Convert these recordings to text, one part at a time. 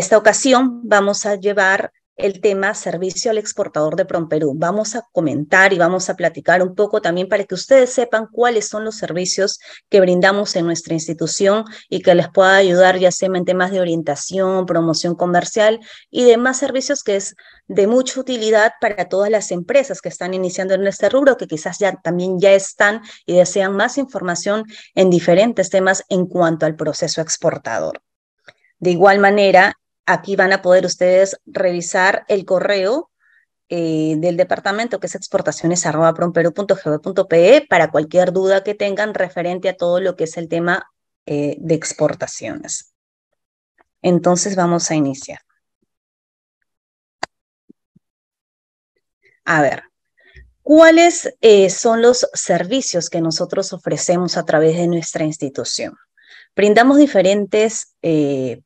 esta ocasión vamos a llevar el tema servicio al exportador de Promperú. Vamos a comentar y vamos a platicar un poco también para que ustedes sepan cuáles son los servicios que brindamos en nuestra institución y que les pueda ayudar ya sea en temas de orientación, promoción comercial y demás servicios que es de mucha utilidad para todas las empresas que están iniciando en este rubro, que quizás ya también ya están y desean más información en diferentes temas en cuanto al proceso exportador. De igual manera, Aquí van a poder ustedes revisar el correo eh, del departamento, que es exportaciones.promperu.gov.pe, para cualquier duda que tengan referente a todo lo que es el tema eh, de exportaciones. Entonces vamos a iniciar. A ver, ¿cuáles eh, son los servicios que nosotros ofrecemos a través de nuestra institución? Brindamos diferentes eh,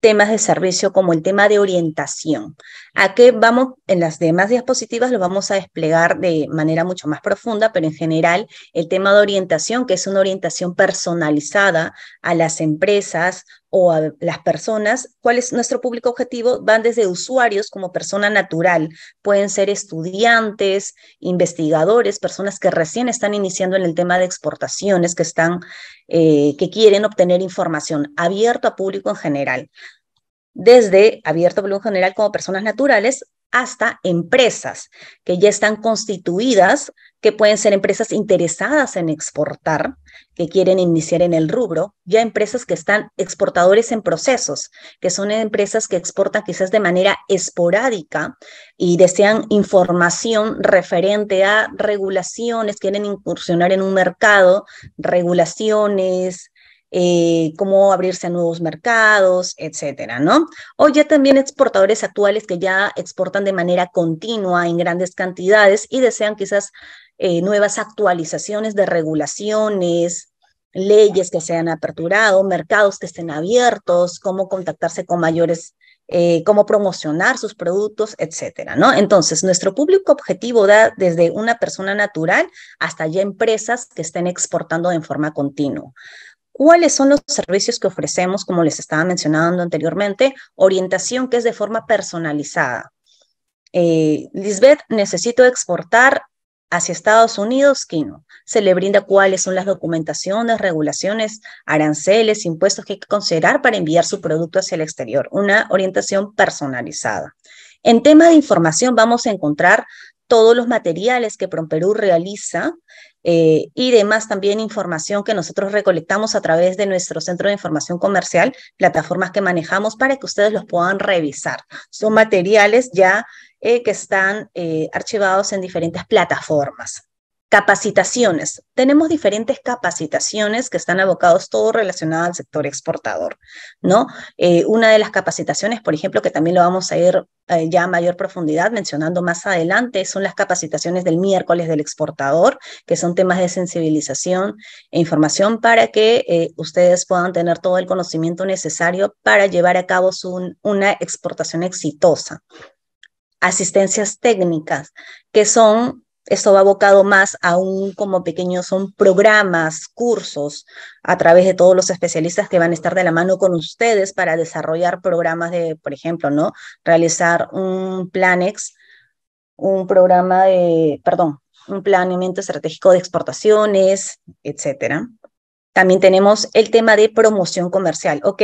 temas de servicio como el tema de orientación. ¿A qué vamos? En las demás diapositivas lo vamos a desplegar de manera mucho más profunda, pero en general el tema de orientación, que es una orientación personalizada a las empresas o a las personas, cuál es nuestro público objetivo, van desde usuarios como persona natural, pueden ser estudiantes, investigadores, personas que recién están iniciando en el tema de exportaciones, que están, eh, que quieren obtener información, abierto a público en general desde abierto volumen general como personas naturales hasta empresas que ya están constituidas, que pueden ser empresas interesadas en exportar, que quieren iniciar en el rubro, ya empresas que están exportadores en procesos, que son empresas que exportan quizás de manera esporádica y desean información referente a regulaciones, quieren incursionar en un mercado, regulaciones, eh, cómo abrirse a nuevos mercados, etcétera, ¿no? O ya también exportadores actuales que ya exportan de manera continua en grandes cantidades y desean quizás eh, nuevas actualizaciones de regulaciones, leyes que se han aperturado, mercados que estén abiertos, cómo contactarse con mayores eh, cómo promocionar sus productos, etcétera, ¿no? Entonces, nuestro público objetivo da desde una persona natural hasta ya empresas que estén exportando en forma continua. ¿Cuáles son los servicios que ofrecemos, como les estaba mencionando anteriormente? Orientación que es de forma personalizada. Eh, Lisbeth, necesito exportar hacia Estados Unidos, Kino. Se le brinda cuáles son las documentaciones, regulaciones, aranceles, impuestos que hay que considerar para enviar su producto hacia el exterior. Una orientación personalizada. En tema de información vamos a encontrar todos los materiales que PromPerú realiza eh, y demás también información que nosotros recolectamos a través de nuestro centro de información comercial, plataformas que manejamos para que ustedes los puedan revisar. Son materiales ya eh, que están eh, archivados en diferentes plataformas. Capacitaciones. Tenemos diferentes capacitaciones que están abocados todo relacionado al sector exportador, ¿no? Eh, una de las capacitaciones, por ejemplo, que también lo vamos a ir eh, ya a mayor profundidad mencionando más adelante, son las capacitaciones del miércoles del exportador, que son temas de sensibilización e información para que eh, ustedes puedan tener todo el conocimiento necesario para llevar a cabo su, una exportación exitosa. Asistencias técnicas, que son eso va abocado más aún como pequeños, son programas, cursos a través de todos los especialistas que van a estar de la mano con ustedes para desarrollar programas de, por ejemplo, ¿no? Realizar un Planex, un programa de, perdón, un planeamiento estratégico de exportaciones, etcétera. También tenemos el tema de promoción comercial, ¿ok?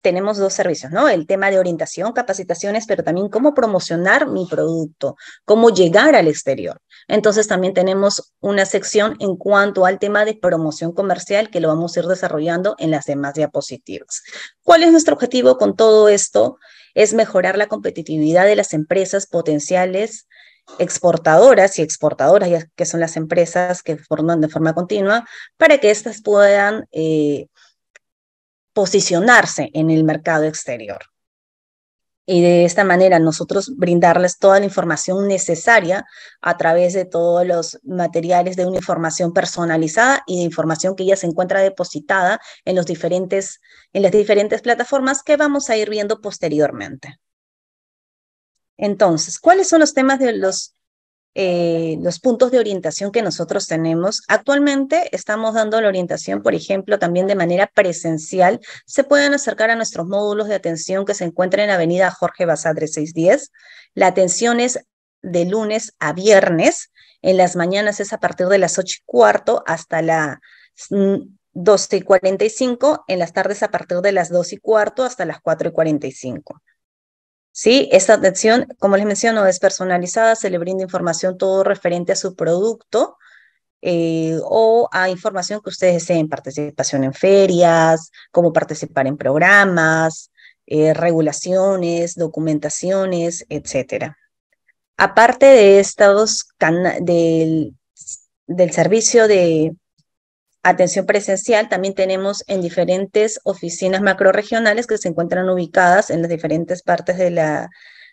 tenemos dos servicios, ¿no? El tema de orientación, capacitaciones, pero también cómo promocionar mi producto, cómo llegar al exterior. Entonces también tenemos una sección en cuanto al tema de promoción comercial que lo vamos a ir desarrollando en las demás diapositivas. ¿Cuál es nuestro objetivo con todo esto? Es mejorar la competitividad de las empresas potenciales exportadoras y exportadoras, ya que son las empresas que forman de forma continua, para que éstas puedan eh, posicionarse en el mercado exterior. Y de esta manera nosotros brindarles toda la información necesaria a través de todos los materiales de una información personalizada y de información que ya se encuentra depositada en, los diferentes, en las diferentes plataformas que vamos a ir viendo posteriormente. Entonces, ¿cuáles son los temas de los eh, los puntos de orientación que nosotros tenemos. Actualmente estamos dando la orientación, por ejemplo, también de manera presencial. Se pueden acercar a nuestros módulos de atención que se encuentran en Avenida Jorge Basadre 610. La atención es de lunes a viernes. En las mañanas es a partir de las 8 y cuarto hasta las 12 y cuarenta y cinco. En las tardes a partir de las 2 y cuarto hasta las 4 y 45. ¿sí? Esta atención, como les menciono, es personalizada, se le brinda información todo referente a su producto eh, o a información que ustedes deseen, participación en ferias, cómo participar en programas, eh, regulaciones, documentaciones, etc. Aparte de estos del, del servicio de atención presencial también tenemos en diferentes oficinas macroregionales que se encuentran ubicadas en las diferentes partes de la,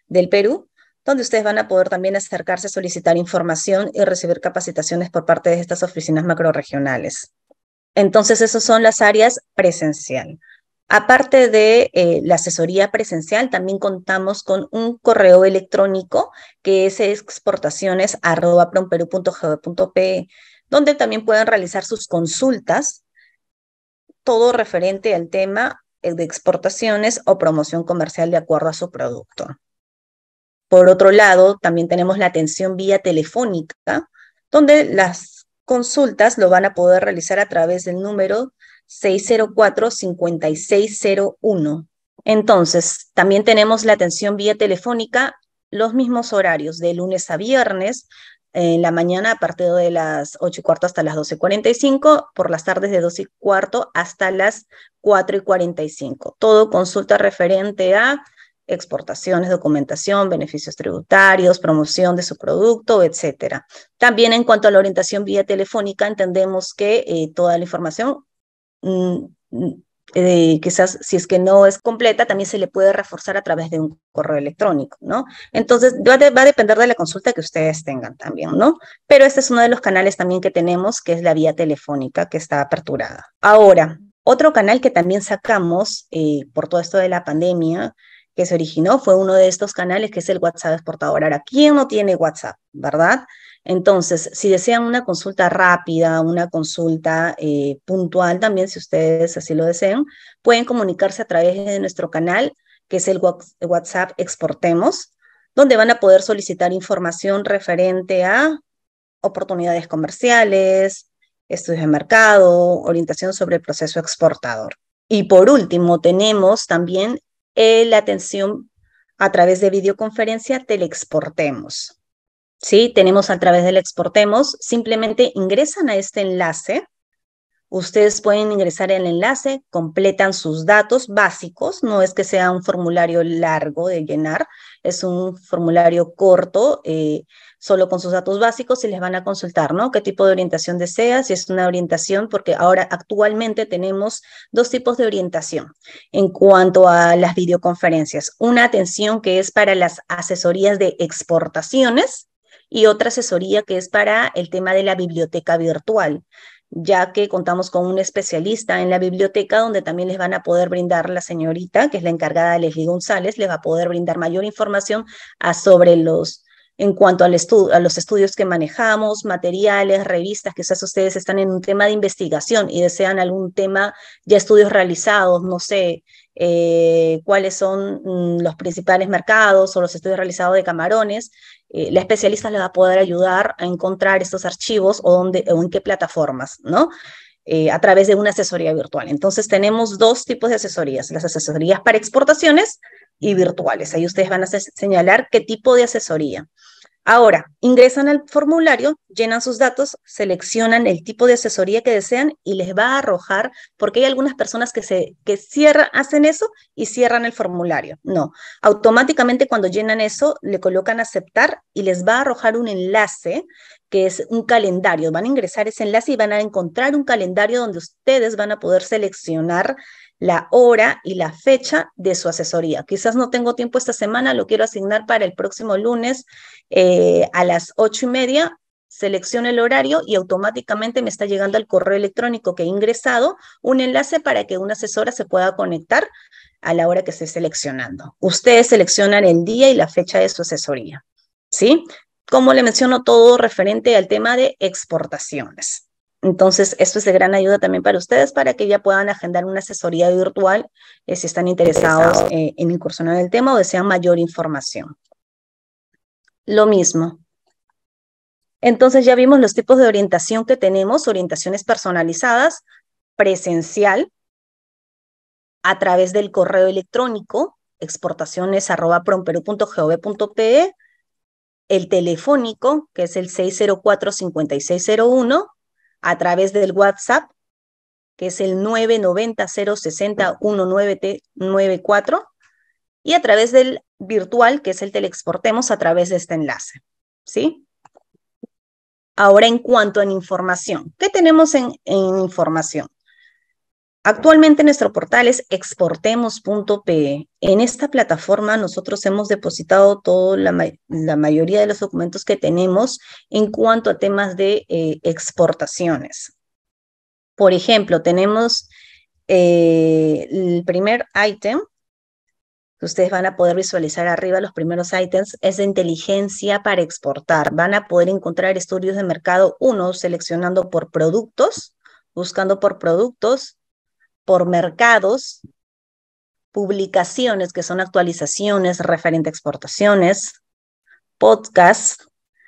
del Perú, donde ustedes van a poder también acercarse, solicitar información y recibir capacitaciones por parte de estas oficinas macroregionales. Entonces, esas son las áreas presencial. Aparte de eh, la asesoría presencial, también contamos con un correo electrónico que es exportaciones.promperú.gov.pe donde también pueden realizar sus consultas, todo referente al tema de exportaciones o promoción comercial de acuerdo a su producto. Por otro lado, también tenemos la atención vía telefónica, donde las consultas lo van a poder realizar a través del número 604-5601. Entonces, también tenemos la atención vía telefónica, los mismos horarios de lunes a viernes, en la mañana a partir de las 8 y cuarto hasta las 12.45, por las tardes de 12 y cuarto hasta las 4 y 45. Todo consulta referente a exportaciones, documentación, beneficios tributarios, promoción de su producto, etcétera. También en cuanto a la orientación vía telefónica, entendemos que eh, toda la información mm, mm, eh, quizás si es que no es completa, también se le puede reforzar a través de un correo electrónico, ¿no? Entonces, va, a depender de la consulta que ustedes tengan también, ¿no? Pero este es uno de los canales también que tenemos, que es la vía telefónica que está aperturada. Ahora, otro canal que también sacamos eh, por todo esto de la pandemia que se originó fue uno de estos canales que es el WhatsApp exportador. Ahora, ¿quién no tiene WhatsApp, verdad? Entonces, si desean una consulta rápida, una consulta eh, puntual también, si ustedes así lo desean, pueden comunicarse a través de nuestro canal, que es el WhatsApp Exportemos, donde van a poder solicitar información referente a oportunidades comerciales, estudios de mercado, orientación sobre el proceso exportador. Y por último, tenemos también eh, la atención a través de videoconferencia Teleexportemos. ¿sí? Tenemos a través del Exportemos, simplemente ingresan a este enlace. Ustedes pueden ingresar al enlace, completan sus datos básicos, no es que sea un formulario largo de llenar, es un formulario corto, eh, solo con sus datos básicos y les van a consultar, ¿no? ¿Qué tipo de orientación desea? Si es una orientación, porque ahora actualmente tenemos dos tipos de orientación en cuanto a las videoconferencias. Una atención que es para las asesorías de exportaciones y otra asesoría que es para el tema de la biblioteca virtual ya que contamos con un especialista en la biblioteca donde también les van a poder brindar la señorita, que es la encargada de Leslie González, les va a poder brindar mayor información sobre los en cuanto al a los estudios que manejamos, materiales, revistas, quizás ustedes están en un tema de investigación y desean algún tema, ya estudios realizados, no sé, eh, cuáles son mm, los principales mercados o los estudios realizados de camarones, eh, la especialista le va a poder ayudar a encontrar estos archivos o, dónde, o en qué plataformas, ¿no? Eh, a través de una asesoría virtual. Entonces tenemos dos tipos de asesorías, las asesorías para exportaciones y virtuales. Ahí ustedes van a señalar qué tipo de asesoría. Ahora, ingresan al formulario, llenan sus datos, seleccionan el tipo de asesoría que desean y les va a arrojar, porque hay algunas personas que, se, cierran, hacen eso y cierran el formulario. No, automáticamente cuando llenan eso, le colocan aceptar y les va a arrojar un enlace que es un calendario. Van a ingresar ese enlace y van a encontrar un calendario donde ustedes van a poder seleccionar la hora y la fecha de su asesoría. Quizás no tengo tiempo esta semana, lo quiero asignar para el próximo lunes eh, a las ocho y media. Selecciono el horario y automáticamente me está llegando al correo electrónico que he ingresado un enlace para que una asesora se pueda conectar a la hora que esté seleccionando. Ustedes seleccionan el día y la fecha de su asesoría. ¿Sí? Como le menciono, todo referente al tema de exportaciones. Entonces, esto es de gran ayuda también para ustedes para que ya puedan agendar una asesoría virtual eh, si están interesados eh, en incursionar en el tema o desean mayor información. Lo mismo. Entonces, ya vimos los tipos de orientación que tenemos, orientaciones personalizadas, presencial, a través del correo electrónico, exportaciones el telefónico, que es el 604-5601, a través del WhatsApp, que es el 990-060-1994, y a través del virtual, que es el exportemos a través de este enlace. ¿Sí? Ahora, en cuanto a información, ¿qué tenemos en información? Actualmente nuestro portal es exportemos.pe. En esta plataforma nosotros hemos depositado toda la, mayoría de los documentos que tenemos en cuanto a temas de eh, exportaciones. Por ejemplo, tenemos eh, el primer ítem que ustedes van a poder visualizar arriba, los primeros ítems, es de inteligencia para exportar. Van a poder encontrar estudios de mercado uno seleccionando por productos, buscando por productos, por mercados, publicaciones, que son actualizaciones referente a exportaciones, podcasts,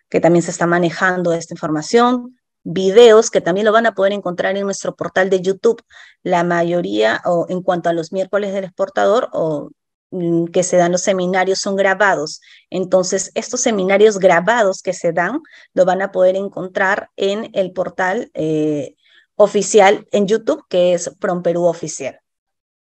que también se está manejando esta información, videos, que también lo van a poder encontrar en nuestro portal de YouTube, la mayoría, o en cuanto a los miércoles del exportador, o mm, que se dan los seminarios son grabados. Entonces, estos seminarios grabados que se dan, lo van a poder encontrar en el portal eh, oficial en YouTube, que es From Perú Oficial.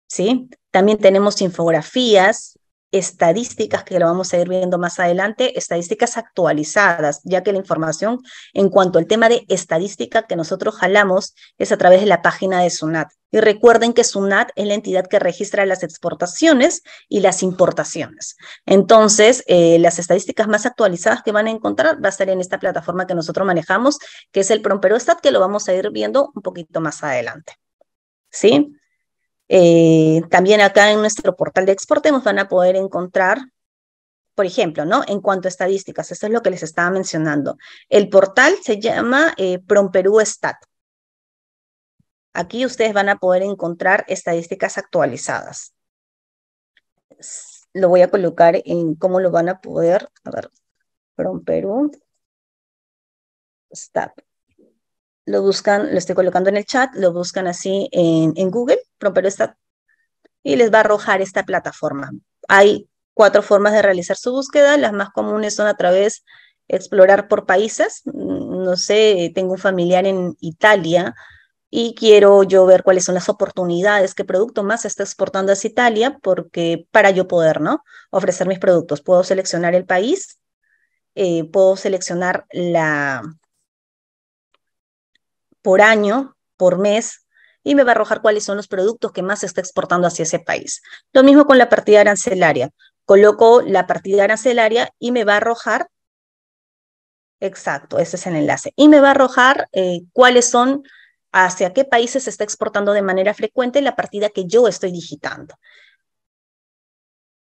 ¿sí? También tenemos infografías, estadísticas que lo vamos a ir viendo más adelante, estadísticas actualizadas, ya que la información en cuanto al tema de estadística que nosotros jalamos es a través de la página de SUNAT. Y recuerden que SUNAT es la entidad que registra las exportaciones y las importaciones. Entonces, eh, las estadísticas más actualizadas que van a encontrar va a ser en esta plataforma que nosotros manejamos, que es el PROMPERUSTAT, que lo vamos a ir viendo un poquito más adelante. ¿Sí? Eh, también acá en nuestro portal de Exportemos van a poder encontrar por ejemplo, ¿no? En cuanto a estadísticas, esto es lo que les estaba mencionando. El portal se llama eh, Promperú Aquí ustedes van a poder encontrar estadísticas actualizadas. Lo voy a colocar en cómo lo van a poder, a ver, from Perú, stop. Lo buscan, lo estoy colocando en el chat, lo buscan así en, Google, from Perú stat, y les va a arrojar esta plataforma. Hay cuatro formas de realizar su búsqueda, las más comunes son a través explorar por países. Mm, no sé, tengo un familiar en Italia, y quiero yo ver cuáles son las oportunidades, qué producto más se está exportando hacia Italia, porque para yo poder, ¿no? Ofrecer mis productos, puedo seleccionar el país, eh, puedo seleccionar la por año, por mes, y me va a arrojar cuáles son los productos que más se está exportando hacia ese país. Lo mismo con la partida arancelaria. Coloco la partida arancelaria y me va a arrojar Exacto, ese es el enlace. Y me va a arrojar eh, cuáles son hacia qué países se está exportando de manera frecuente la partida que yo estoy digitando.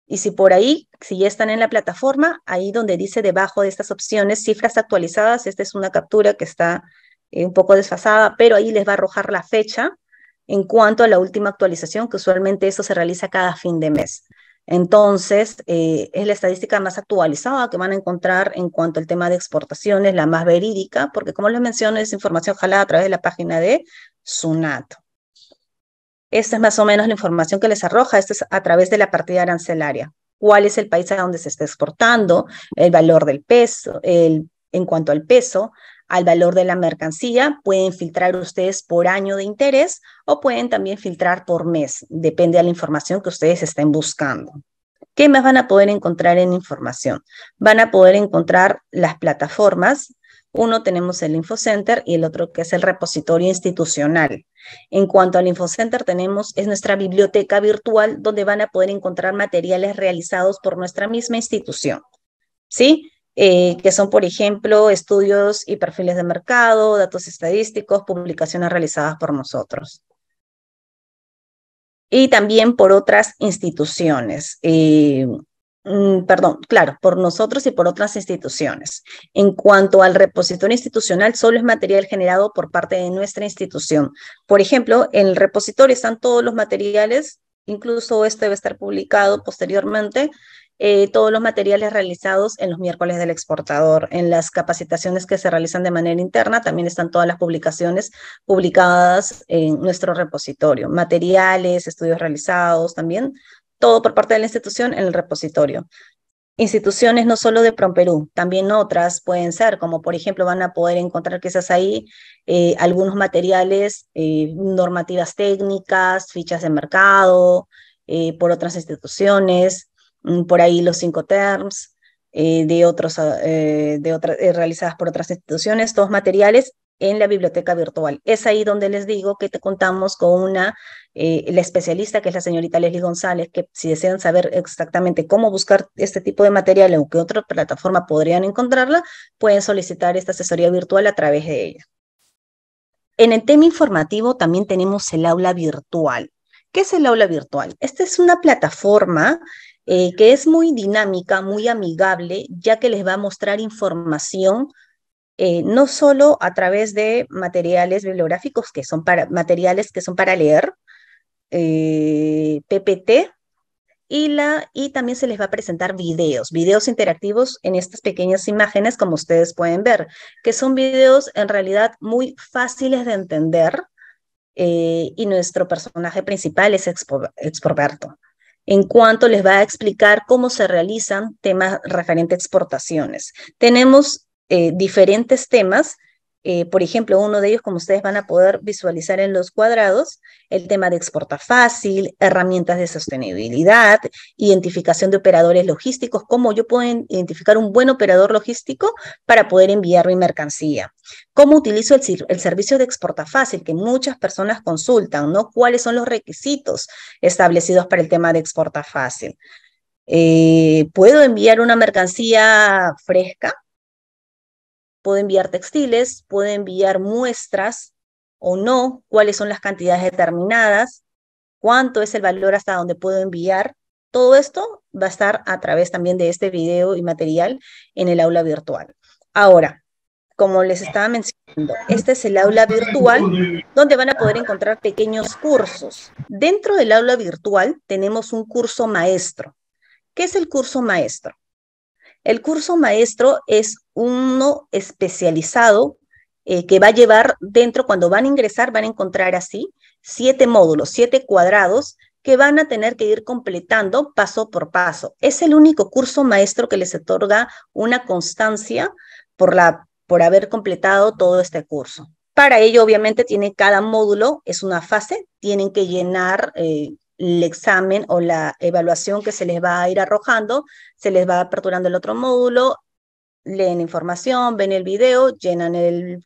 Y si por ahí, si ya están en la plataforma, ahí donde dice debajo de estas opciones cifras actualizadas, esta es una captura que está eh, un poco desfasada, pero ahí les va a arrojar la fecha en cuanto a la última actualización, que usualmente eso se realiza cada fin de mes. Entonces, eh, es la estadística más actualizada que van a encontrar en cuanto al tema de exportaciones, la más verídica, porque como les menciono, es información jalada a través de la página de SUNAT. Esta es más o menos la información que les arroja, esta es a través de la partida arancelaria. ¿Cuál es el país a donde se está exportando? El valor del peso, en cuanto al peso, al valor de la mercancía. Pueden filtrar ustedes por año de interés o pueden también filtrar por mes, depende de la información que ustedes estén buscando. ¿Qué más van a poder encontrar en información? Van a poder encontrar las plataformas. Uno tenemos el InfoCenter y el otro que es el repositorio institucional. En cuanto al InfoCenter tenemos es nuestra biblioteca virtual donde van a poder encontrar materiales realizados por nuestra misma institución. ¿Sí? Eh, que son, por ejemplo, estudios y perfiles de mercado, datos estadísticos, publicaciones realizadas por nosotros. Y también por otras instituciones. Eh, mm, perdón, claro, por nosotros y por otras instituciones. En cuanto al repositorio institucional, solo es material generado por parte de nuestra institución. Por ejemplo, en el repositorio están todos los materiales, incluso este debe estar publicado posteriormente, eh, todos los materiales realizados en los miércoles del exportador. En las capacitaciones que se realizan de manera interna también están todas las publicaciones publicadas en nuestro repositorio, materiales, estudios realizados, también todo por parte de la institución en el repositorio. Instituciones no solo de PromPerú, también otras pueden ser, como por ejemplo van a poder encontrar quizás ahí eh, algunos materiales, eh, normativas técnicas, fichas de mercado, por otras instituciones, Mm, por ahí los cinco terms eh, de otros, ah, eh, de eh, realizadas por otras instituciones, todos materiales en la biblioteca virtual. Es ahí donde les digo que te contamos con una, la especialista que es la señorita Leslie González, que si desean saber exactamente cómo buscar este tipo de material o qué otra plataforma podrían encontrarla, pueden solicitar esta asesoría virtual a través de ella. En el tema informativo también tenemos el aula virtual. ¿Qué es el aula virtual? Esta es una plataforma eh, que es muy dinámica, muy amigable, ya que les va a mostrar información eh, no solo a través de materiales bibliográficos, que son para, materiales que son para leer, eh, PPT, y, la, y también se les va a presentar videos, videos interactivos en estas pequeñas imágenes, como ustedes pueden ver, que son videos en realidad muy fáciles de entender, y nuestro personaje principal es Expo, en cuanto les va a explicar cómo se realizan temas referentes a exportaciones. Tenemos eh, diferentes temas eh, por ejemplo, uno de ellos, como ustedes van a poder visualizar en los cuadrados, el tema de exporta fácil, herramientas de sostenibilidad, identificación de operadores logísticos, cómo yo puedo identificar un buen operador logístico para poder enviar mi mercancía. Cómo utilizo el, servicio de exporta fácil, que muchas personas consultan, ¿no? ¿Cuáles son los requisitos establecidos para el tema de exporta fácil? Eh, ¿Puedo enviar una mercancía fresca? puedo enviar textiles, puedo enviar muestras o no, cuáles son las cantidades determinadas, cuánto es el valor hasta donde puedo enviar. Todo esto va a estar a través también de este video y material en el aula virtual. Ahora, como les estaba mencionando, este es el aula virtual donde van a poder encontrar pequeños cursos. Dentro del aula virtual tenemos un curso maestro. ¿Qué es el curso maestro? El curso maestro es uno especializado eh, que va a llevar dentro, cuando van a ingresar, van a encontrar así siete módulos, siete cuadrados que van a tener que ir completando paso por paso. Es el único curso maestro que les otorga una constancia por, la, por haber completado todo este curso. Para ello, obviamente, tiene cada módulo, es una fase, tienen que llenar eh, el examen o la evaluación que se les va a ir arrojando, se les va aperturando el otro módulo, leen información, ven el video, llenan el,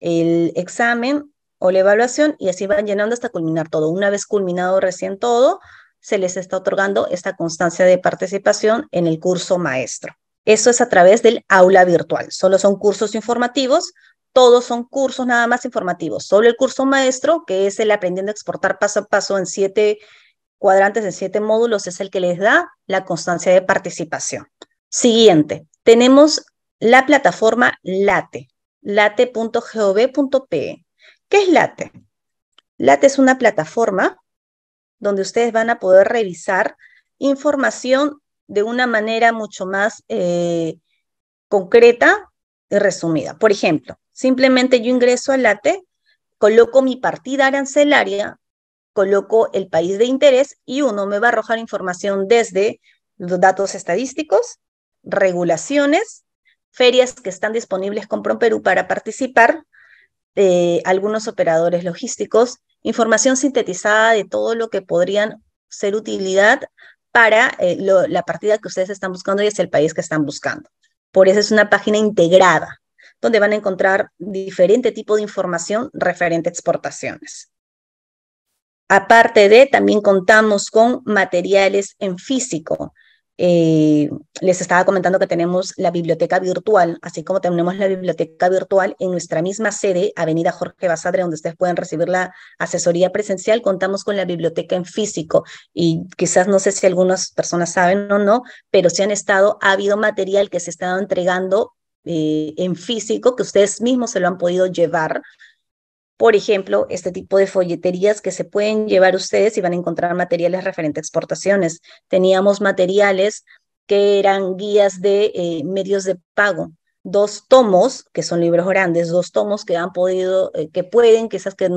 examen o la evaluación y así van llenando hasta culminar todo. Una vez culminado recién todo, se les está otorgando esta constancia de participación en el curso maestro. Eso es a través del aula virtual. Solo son cursos informativos todos son cursos nada más informativos. Solo el curso maestro, que es el aprendiendo a exportar paso a paso en siete cuadrantes, en siete módulos, es el que les da la constancia de participación. Siguiente, tenemos la plataforma LATE, late.gov.pe. ¿Qué es LATE? LATE es una plataforma donde ustedes van a poder revisar información de una manera mucho más eh, concreta y resumida. Por ejemplo, Simplemente yo ingreso al ATE, coloco mi partida arancelaria, coloco el país de interés y uno me va a arrojar información desde los datos estadísticos, regulaciones, ferias que están disponibles con Perú para participar, eh, algunos operadores logísticos, información sintetizada de todo lo que podrían ser utilidad para eh, la partida que ustedes están buscando y es el país que están buscando. Por eso es una página integrada, donde van a encontrar diferente tipo de información referente a exportaciones. Aparte de, también contamos con materiales en físico. Eh, les estaba comentando que tenemos la biblioteca virtual, así como tenemos la biblioteca virtual en nuestra misma sede, Avenida Jorge Basadre, donde ustedes pueden recibir la asesoría presencial, contamos con la biblioteca en físico y quizás no sé si algunas personas saben o no, pero si han estado, ha habido material que se ha estado entregando eh, en físico que ustedes mismos se lo han podido llevar. Por ejemplo, este tipo de folleterías que se pueden llevar ustedes y van a encontrar materiales referentes a exportaciones. Teníamos materiales que eran guías de eh, medios de pago, dos tomos, que son libros grandes, dos tomos que han podido, eh, que pueden, que esas que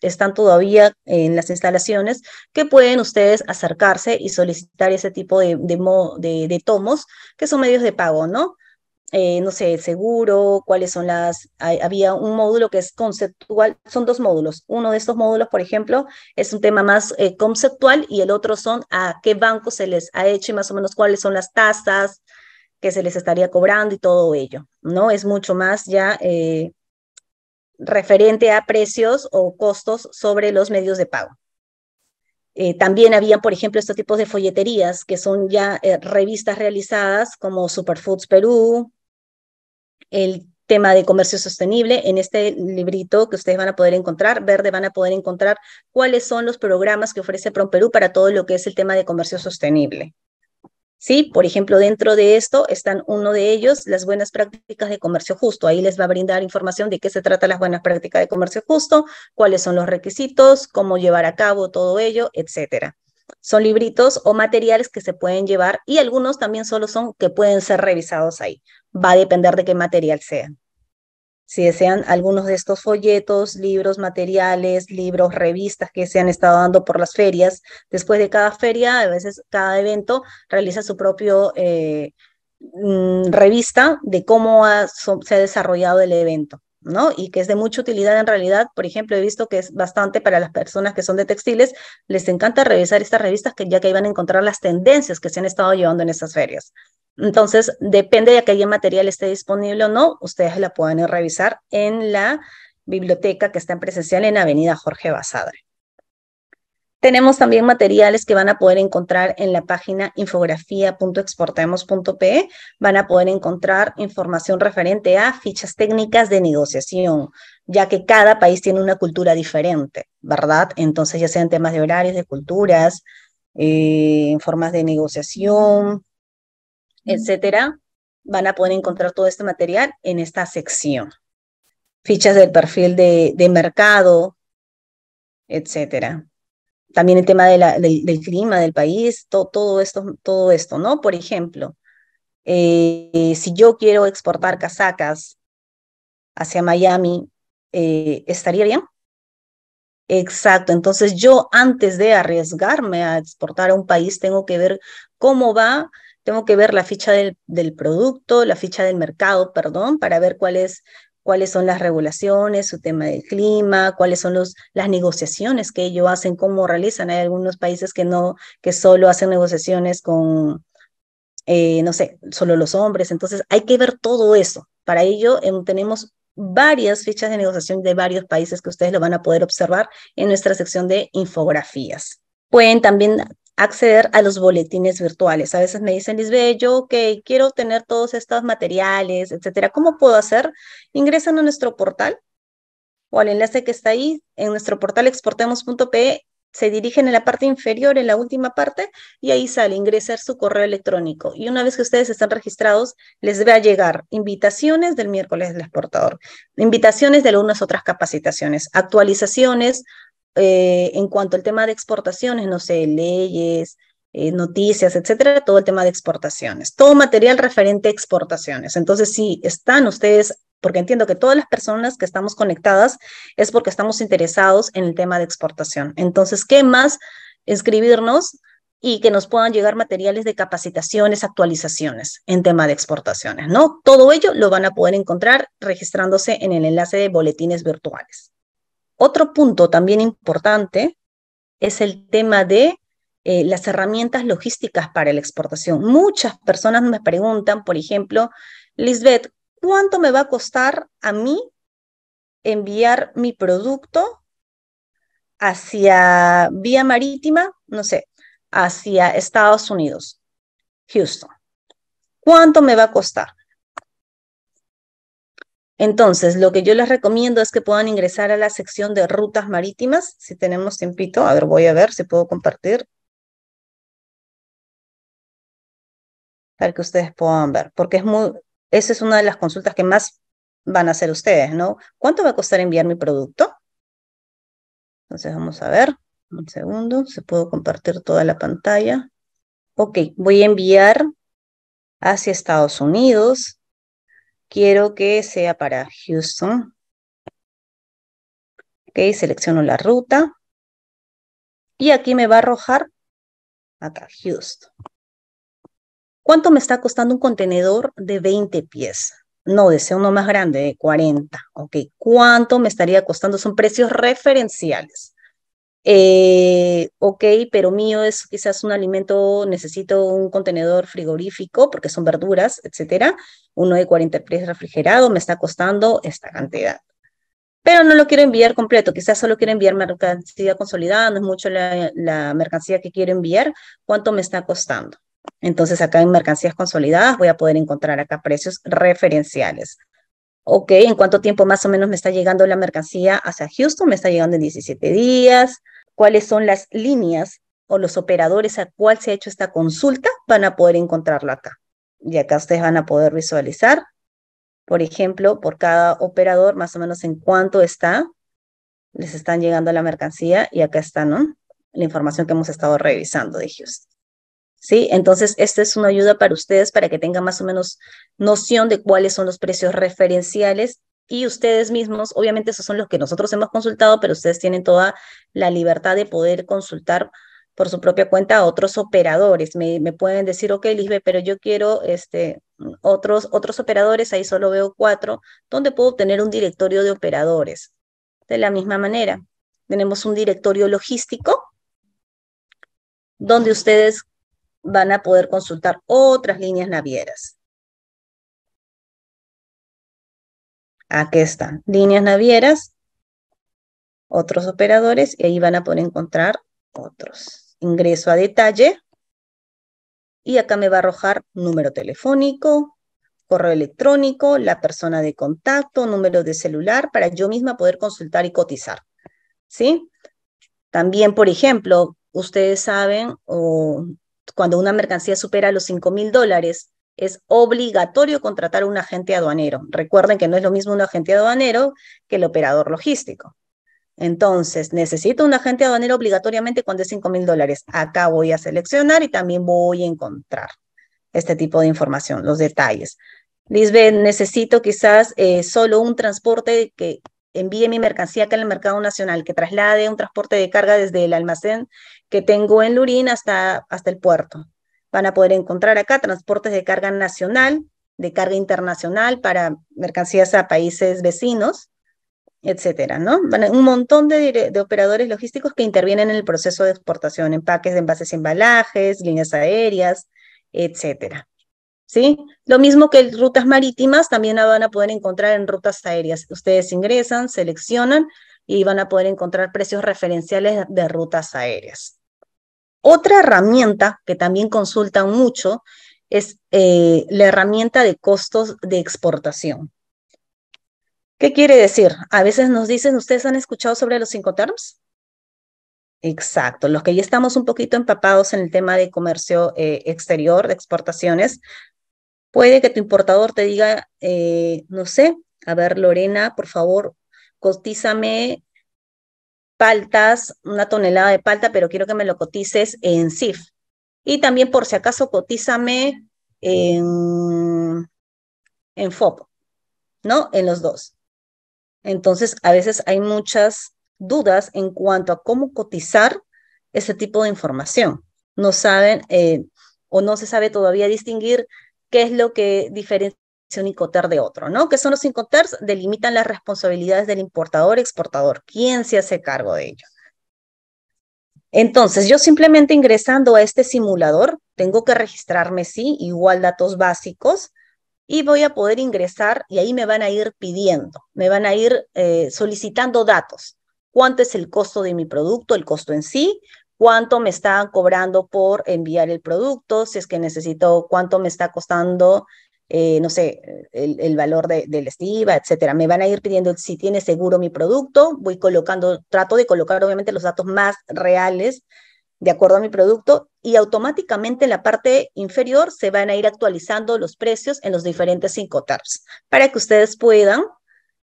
están todavía en las instalaciones, que pueden ustedes acercarse y solicitar ese tipo de tomos, que son medios de pago, ¿no? Eh, no sé, seguro, cuáles son las, había un módulo que es conceptual, son dos módulos. Uno de estos módulos, por ejemplo, es un tema más eh, conceptual y el otro son a qué banco se les ha hecho y más o menos cuáles son las tasas que se les estaría cobrando y todo ello, ¿no? Es mucho más ya eh, referente a precios o costos sobre los medios de pago. también habían, por ejemplo, estos tipos de folleterías que son ya revistas realizadas como Superfoods Perú, el tema de comercio sostenible. En este librito que ustedes van a poder encontrar, verde, van a poder encontrar cuáles son los programas que ofrece Perú para todo lo que es el tema de comercio sostenible. Sí, por ejemplo, dentro de esto están uno de ellos, las buenas prácticas de comercio justo. Ahí les va a brindar información de qué se trata las buenas prácticas de comercio justo, cuáles son los requisitos, cómo llevar a cabo todo ello, etcétera. Son libritos o materiales que se pueden llevar y algunos también solo son que pueden ser revisados ahí va a depender de qué material sea. Si desean algunos de estos folletos, libros, materiales, libros, revistas que se han estado dando por las ferias, después de cada feria, a veces cada evento realiza su propio eh, mm, revista de cómo se ha desarrollado el evento. ¿no? Y que es de mucha utilidad en realidad. Por ejemplo, he visto que es bastante para las personas que son de textiles, les encanta revisar estas revistas que ya que iban a encontrar las tendencias que se han estado llevando en estas ferias. Entonces, depende de que el material esté disponible o no, ustedes la pueden revisar en la biblioteca que está en presencial en Avenida Jorge Basadre. Tenemos también materiales que van a poder encontrar en la página infografía.exportemos.pe. Van a poder encontrar información referente a fichas técnicas de negociación, ya que cada país tiene una cultura diferente, ¿verdad? Entonces, ya sean temas de horarios, de culturas, eh, formas de negociación, etcétera, van a poder encontrar todo este material en esta sección. Fichas del perfil de, mercado, etcétera. También el tema del, clima del país, todo, esto, todo esto, ¿no? Por ejemplo, eh, si yo quiero exportar casacas hacia Miami, eh, ¿estaría bien? Exacto, entonces yo antes de arriesgarme a exportar a un país tengo que ver cómo va tengo que ver la ficha del, producto, la ficha del mercado, perdón, para ver cuál cuáles son las regulaciones, su tema del clima, cuáles son los, las negociaciones que ellos hacen, cómo realizan. Hay algunos países que no, que solo hacen negociaciones con, eh, no sé, solo los hombres. Entonces hay que ver todo eso. Para ello em, tenemos varias fichas de negociación de varios países que ustedes lo van a poder observar en nuestra sección de infografías. Pueden también acceder a los boletines virtuales. A veces me dicen, Lisbeth, yo, ok, quiero tener todos estos materiales, etcétera. ¿Cómo puedo hacer? Ingresan a nuestro portal o al enlace que está ahí en nuestro portal exportemos.pe, se dirigen en la parte inferior, en la última parte, y ahí sale ingresar su correo electrónico. Y una vez que ustedes están registrados, les va a llegar invitaciones del miércoles del exportador, invitaciones de algunas otras capacitaciones, actualizaciones, eh, en cuanto al tema de exportaciones, no sé, leyes, eh, noticias, etcétera, todo el tema de exportaciones, todo material referente a exportaciones. Entonces, si están ustedes, porque entiendo que todas las personas que estamos conectadas es porque estamos interesados en el tema de exportación. Entonces, ¿qué más? Escribirnos y que nos puedan llegar materiales de capacitaciones, actualizaciones en tema de exportaciones, ¿no? Todo ello lo van a poder encontrar registrándose en el enlace de boletines virtuales. Otro punto también importante es el tema de eh, las herramientas logísticas para la exportación. Muchas personas me preguntan, por ejemplo, Lisbeth, ¿cuánto me va a costar a mí enviar mi producto hacia vía marítima, no sé, hacia Estados Unidos, Houston? ¿Cuánto me va a costar? Entonces, lo que yo les recomiendo es que puedan ingresar a la sección de rutas marítimas, si tenemos tiempito. A ver, voy a ver si puedo compartir. Para que ustedes puedan ver, porque es muy, esa es una de las consultas que más van a hacer ustedes, ¿no? ¿Cuánto va a costar enviar mi producto? Entonces, vamos a ver, un segundo, si puedo compartir toda la pantalla. Ok, voy a enviar hacia Estados Unidos Quiero que sea para Houston. Ok, selecciono la ruta. Y aquí me va a arrojar acá, Houston. ¿Cuánto me está costando un contenedor de 20 pies? No, deseo uno más grande, de 40. Ok, ¿cuánto me estaría costando? Son precios referenciales. Eh, ok, pero mío es quizás un alimento, necesito un contenedor frigorífico porque son verduras, etcétera. Uno de 43 refrigerado, me está costando esta cantidad. Pero no lo quiero enviar completo, quizás solo quiero enviar mercancía consolidada, no es mucho la, la mercancía que quiero enviar, cuánto me está costando. Entonces acá en mercancías consolidadas voy a poder encontrar acá precios referenciales. Ok, ¿en cuánto tiempo más o menos me está llegando la mercancía hacia Houston? Me está llegando en 17 días, cuáles son las líneas o los operadores a cuál se ha hecho esta consulta, van a poder encontrarlo acá. Y acá ustedes van a poder visualizar, por ejemplo, por cada operador, más o menos en cuánto está, les están llegando la mercancía y acá está, ¿no? La información que hemos estado revisando de Houston. ¿Sí? Entonces, esta es una ayuda para ustedes para que tengan más o menos noción de cuáles son los precios referenciales y ustedes mismos, obviamente esos son los que nosotros hemos consultado, pero ustedes tienen toda la libertad de poder consultar por su propia cuenta a otros operadores. Me, pueden decir, ok, Lisbe, pero yo quiero este, otros, otros operadores, ahí solo veo cuatro, donde puedo obtener un directorio de operadores. De la misma manera, tenemos un directorio logístico donde ustedes van a poder consultar otras líneas navieras. Aquí están, líneas navieras, otros operadores, y ahí van a poder encontrar otros. Ingreso a detalle, y acá me va a arrojar número telefónico, correo electrónico, la persona de contacto, número de celular, para yo misma poder consultar y cotizar. ¿Sí? También, por ejemplo, ustedes saben, cuando una mercancía supera los 5 mil dólares, es obligatorio contratar un agente aduanero. Recuerden que no es lo mismo un agente aduanero que el operador logístico. Entonces, necesito un agente aduanero obligatoriamente cuando es 5.000 mil dólares. Acá voy a seleccionar y también voy a encontrar este tipo de información, los detalles. Lisbeth, necesito quizás eh, solo un transporte que envíe mi mercancía acá en el mercado nacional, que traslade un transporte de carga desde el almacén que tengo en Lurín hasta, hasta el puerto. Van a poder encontrar acá transportes de carga nacional, de carga internacional para mercancías a países vecinos, etcétera, ¿no? un montón de, operadores logísticos que intervienen en el proceso de exportación, empaques de envases, embalajes, líneas aéreas, etcétera. ¿Sí? Lo mismo que rutas marítimas, también la van a poder encontrar en rutas aéreas. Ustedes ingresan, seleccionan y van a poder encontrar precios referenciales de rutas aéreas. Otra herramienta que también consultan mucho es eh, la herramienta de costos de exportación. ¿Qué quiere decir? A veces nos dicen, ¿ustedes han escuchado sobre los cinco Terms? Exacto, los que ya estamos un poquito empapados en el tema de comercio eh, exterior, de exportaciones, puede que tu importador te diga, eh, no sé, a ver, Lorena, por favor, cotízame paltas, una tonelada de palta, pero quiero que me lo cotices en CIF. Y también, por si acaso, cotízame en, en ¿no? En los dos. Entonces, a veces hay muchas dudas en cuanto a cómo cotizar ese tipo de información. No saben eh, o no se sabe todavía distinguir qué es lo que diferencia un Incoter de otro, ¿no? Que son los Incoters, delimitan las responsabilidades del importador, exportador, quién se hace cargo de ello. Entonces, yo simplemente ingresando a este simulador, tengo que registrarme, sí, igual datos básicos, y voy a poder ingresar y ahí me van a ir pidiendo, me van a ir eh, solicitando datos. ¿Cuánto es el costo de mi producto, el costo en sí? ¿Cuánto me están cobrando por enviar el producto? Si es que necesito, ¿cuánto me está costando eh, no sé, el, valor de, del estiva, etcétera. Me van a ir pidiendo si tiene seguro mi producto, voy colocando, trato de colocar obviamente los datos más reales de acuerdo a mi producto y automáticamente en la parte inferior se van a ir actualizando los precios en los diferentes tarps para que ustedes puedan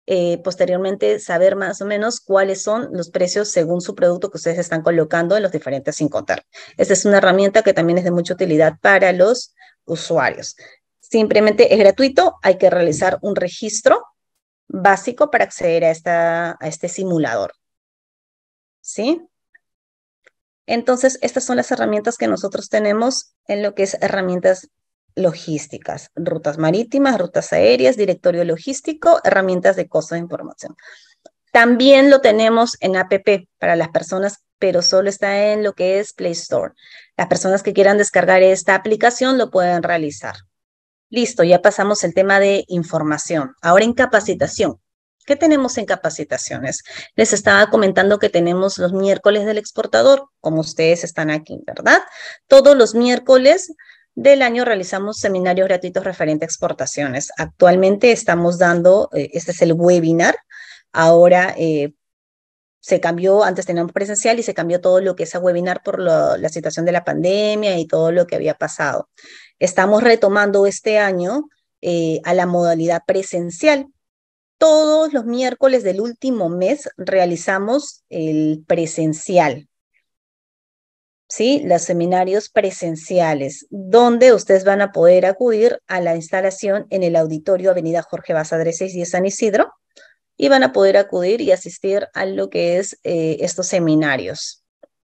eh, posteriormente saber más o menos cuáles son los precios según su producto que ustedes están colocando en los diferentes tarps. Esta es una herramienta que también es de mucha utilidad para los usuarios. Simplemente es gratuito, hay que realizar un registro básico para acceder a, esta, a este simulador. ¿Sí? Entonces, estas son las herramientas que nosotros tenemos en lo que es herramientas logísticas, rutas marítimas, rutas aéreas, directorio logístico, herramientas de costo de información. También lo tenemos en APP para las personas, pero solo está en lo que es Play Store. Las personas que quieran descargar esta aplicación lo pueden realizar. Listo, ya pasamos el tema de información. Ahora en capacitación. ¿Qué tenemos en capacitaciones? Les estaba comentando que tenemos los miércoles del exportador, como ustedes están aquí, ¿verdad? Todos los miércoles del año realizamos seminarios gratuitos referente a exportaciones. Actualmente estamos dando, eh, este es el webinar, ahora eh, se cambió, antes teníamos presencial y se cambió todo lo que es a webinar por la situación de la pandemia y todo lo que había pasado. Estamos retomando este año eh, a la modalidad presencial. Todos los miércoles del último mes realizamos el presencial. ¿Sí? Los seminarios presenciales, donde ustedes van a poder acudir a la instalación en el auditorio Avenida Jorge Basadre 610 San Isidro, y van a poder acudir y asistir a lo que es eh, estos seminarios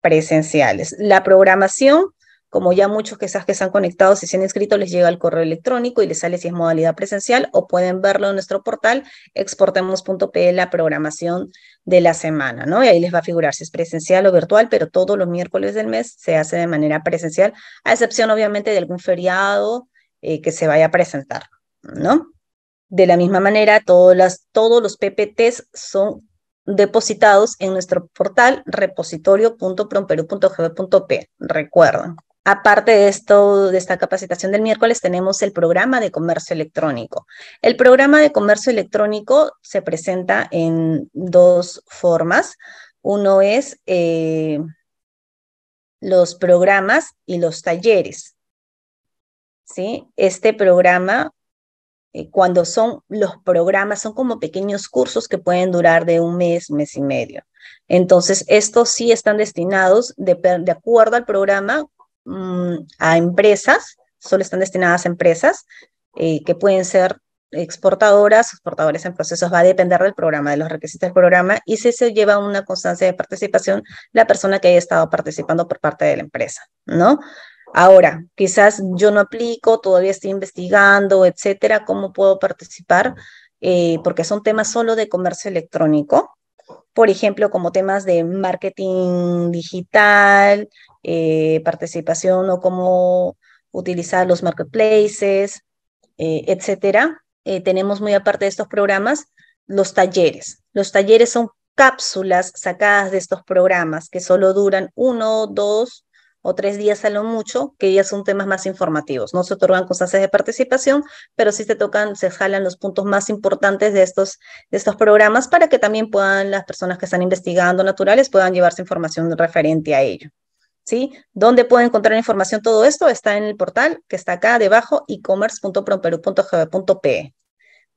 presenciales. La programación, como ya muchos quizás que están conectados y se han inscrito, les llega al el correo electrónico y les sale si es modalidad presencial o pueden verlo en nuestro portal exportemos.pe la programación de la semana, ¿no? Y ahí les va a figurar si es presencial o virtual, pero todos los miércoles del mes se hace de manera presencial, a excepción obviamente de algún feriado eh, que se vaya a presentar, ¿no? De la misma manera, todos los PPTs son depositados en nuestro portal repositorio.promperu.gov.p. Recuerden. Aparte de esto, de esta capacitación del miércoles, tenemos el programa de comercio electrónico. El programa de comercio electrónico se presenta en dos formas. Uno es eh, los programas y los talleres. ¿sí? Este programa eh, cuando son los programas, son como pequeños cursos que pueden durar de un mes, mes y medio. Entonces, estos sí están destinados, de, acuerdo al programa, mm, a empresas, solo están destinadas a empresas eh, que pueden ser exportadoras, exportadores en procesos, va a depender del programa, de los requisitos del programa, y si se lleva una constancia de participación, la persona que haya estado participando por parte de la empresa, ¿no? Ahora, quizás yo no aplico, todavía estoy investigando, etcétera, ¿cómo puedo participar? Eh, porque son temas solo de comercio electrónico, por ejemplo, como temas de marketing digital, eh, participación o cómo utilizar los marketplaces, eh, etcétera. tenemos muy aparte de estos programas, los talleres. Los talleres son cápsulas sacadas de estos programas que solo duran uno, dos o tres días a lo mucho, que ya son temas más informativos. No se otorgan constancias de participación, pero sí se tocan, se jalan los puntos más importantes de estos, de estos programas para que también puedan las personas que están investigando naturales puedan llevarse información referente a ello. ¿Sí? ¿Dónde pueden encontrar información todo esto? Está en el portal que está acá debajo, e p.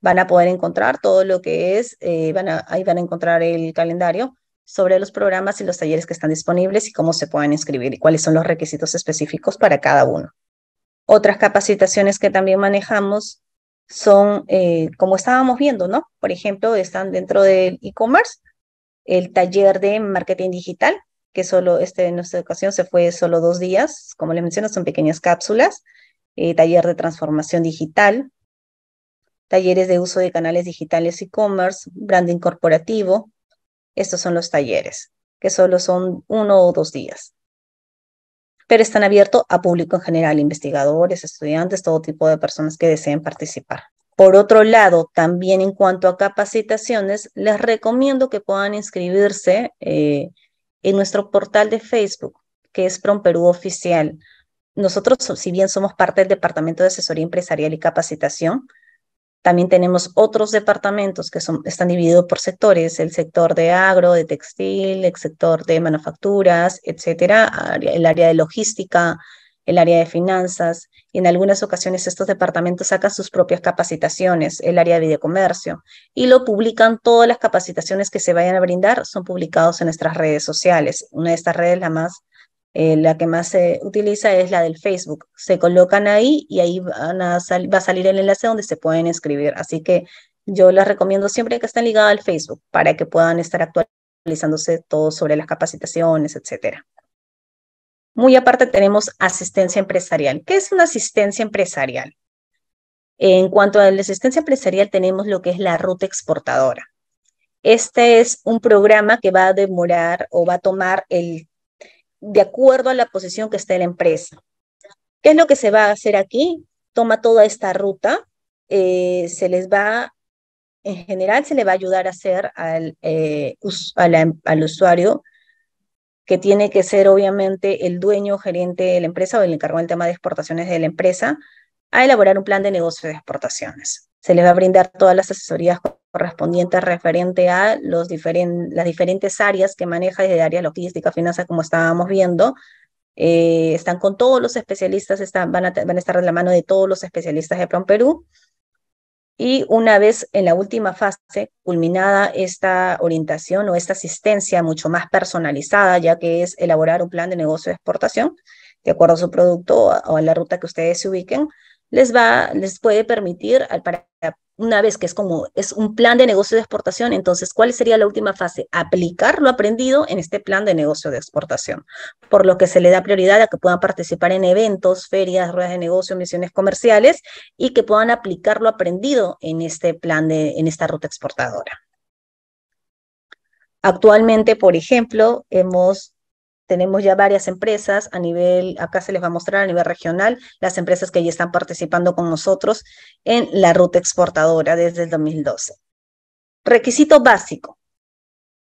Van a poder encontrar todo lo que es, eh, van a, ahí van a encontrar el calendario sobre los programas y los talleres que están disponibles y cómo se pueden inscribir y cuáles son los requisitos específicos para cada uno. Otras capacitaciones que también manejamos son, eh, como estábamos viendo, ¿no? Por ejemplo, están dentro del e-commerce, el taller de marketing digital, que solo este, en nuestra ocasión se fue solo dos días, como les menciono, son pequeñas cápsulas, eh, taller de transformación digital, talleres de uso de canales digitales e-commerce, branding corporativo, estos son los talleres, que solo son uno o dos días. Pero están abiertos a público en general, investigadores, estudiantes, todo tipo de personas que deseen participar. Por otro lado, también en cuanto a capacitaciones, les recomiendo que puedan inscribirse eh, en nuestro portal de Facebook, que es Prom Perú Oficial. Nosotros, si bien somos parte del Departamento de Asesoría Empresarial y Capacitación, también tenemos otros departamentos que son, están divididos por sectores, el sector de agro, de textil, el sector de manufacturas, etcétera, el área de logística, el área de finanzas, y en algunas ocasiones estos departamentos sacan sus propias capacitaciones, el área de videocomercio, y lo publican, todas las capacitaciones que se vayan a brindar son publicados en nuestras redes sociales. Una de estas redes, la más eh, la que más se utiliza es la del Facebook. Se colocan ahí y ahí va a salir el enlace donde se pueden escribir. Así que yo les recomiendo siempre que estén ligados al Facebook para que puedan estar actualizándose todo sobre las capacitaciones, etcétera. Muy aparte tenemos asistencia empresarial. ¿Qué es una asistencia empresarial? En cuanto a la asistencia empresarial tenemos lo que es la ruta exportadora. Este es un programa que va a demorar o va a tomar el de acuerdo a la posición que esté la empresa. ¿Qué es lo que se va a hacer aquí? Toma toda esta ruta, eh, se les va, en general, se le va a ayudar a hacer al, eh, al usuario, que tiene que ser obviamente el dueño, gerente de la empresa o el encargado del tema de exportaciones de la empresa, a elaborar un plan de negocio de exportaciones. Se les va a brindar todas las asesorías correspondiente referente a los diferentes las diferentes áreas que maneja desde área logística, finanzas, como estábamos viendo. Eh, están con todos los especialistas, están, van, a, van a estar en la mano de todos los especialistas de Plan Perú. Y una vez en la última fase, culminada esta orientación o esta asistencia mucho más personalizada, ya que es elaborar un plan de negocio de exportación, de acuerdo a su producto o a la ruta que ustedes se ubiquen, les, va, les puede permitir, al para una vez que es como es un plan de negocio de exportación, entonces, ¿cuál sería la última fase? Aplicar lo aprendido en este plan de negocio de exportación, por lo que se le da prioridad a que puedan participar en eventos, ferias, ruedas de negocio, misiones comerciales y que puedan aplicar lo aprendido en este plan de en esta ruta exportadora. Actualmente, por ejemplo, hemos tenemos ya varias empresas a nivel, acá se les va a mostrar a nivel regional, las empresas que ya están participando con nosotros en la ruta exportadora desde el 2012. Requisito básico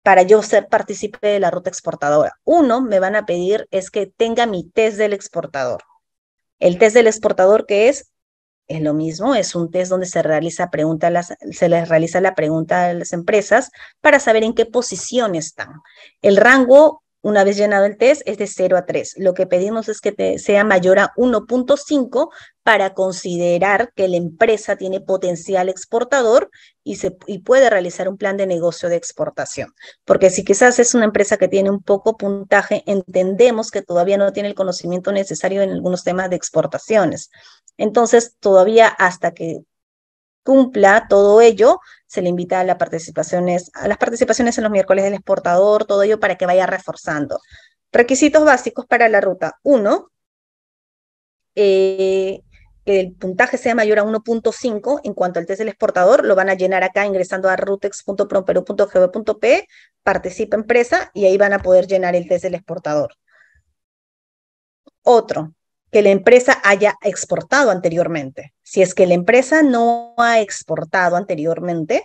para yo ser partícipe de la ruta exportadora. Uno, me van a pedir es que tenga mi test del exportador. El test del exportador que es es lo mismo, es un test donde se, realiza pregunta las, se les realiza la pregunta a las empresas para saber en qué posición están. El rango una vez llenado el test, es de 0 a 3. Lo que pedimos es que sea mayor a 1.5 para considerar que la empresa tiene potencial exportador y, y puede realizar un plan de negocio de exportación. Porque si quizás es una empresa que tiene un poco puntaje, entendemos que todavía no tiene el conocimiento necesario en algunos temas de exportaciones. Entonces, todavía hasta que cumpla todo ello, se le invita a, las participaciones, las participaciones en los miércoles del exportador, todo ello para que vaya reforzando. Requisitos básicos para la ruta. Uno, eh, que el puntaje sea mayor a 1.5 en cuanto al test del exportador, lo van a llenar acá ingresando a rutex.promperu.gov.p, participa empresa y ahí van a poder llenar el test del exportador. Otro, que la empresa haya exportado anteriormente. Si es que la empresa no ha exportado anteriormente,